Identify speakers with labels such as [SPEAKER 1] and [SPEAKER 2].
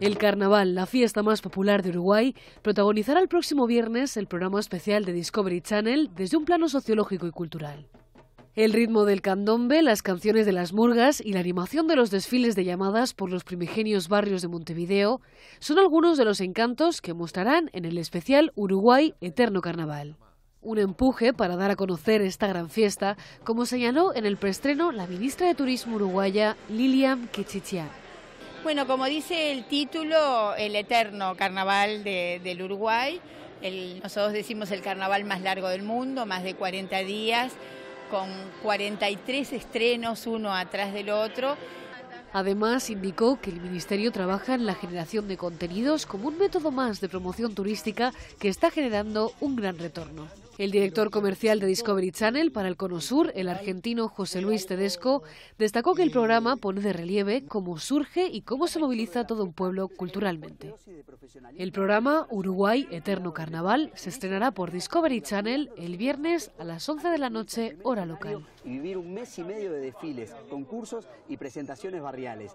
[SPEAKER 1] El carnaval, la fiesta más popular de Uruguay, protagonizará el próximo viernes el programa especial de Discovery Channel desde un plano sociológico y cultural. El ritmo del candombe, las canciones de las murgas y la animación de los desfiles de llamadas por los primigenios barrios de Montevideo son algunos de los encantos que mostrarán en el especial Uruguay Eterno Carnaval. Un empuje para dar a conocer esta gran fiesta, como señaló en el preestreno la ministra de Turismo uruguaya Lilian Kichichian.
[SPEAKER 2] Bueno, como dice el título, el eterno carnaval del Uruguay, nosotros decimos el carnaval más largo del mundo, más de 40 días, con 43 estrenos uno atrás del otro.
[SPEAKER 1] Además, indicó que el Ministerio trabaja en la generación de contenidos como un método más de promoción turística que está generando un gran retorno. El director comercial de Discovery Channel para el Cono Sur, el argentino José Luis Tedesco, destacó que el programa pone de relieve cómo surge y cómo se moviliza todo un pueblo culturalmente. El programa Uruguay Eterno Carnaval se estrenará por Discovery Channel el viernes a las 11 de la noche,
[SPEAKER 3] hora local. vivir un mes y medio de desfiles, concursos y presentaciones barriales.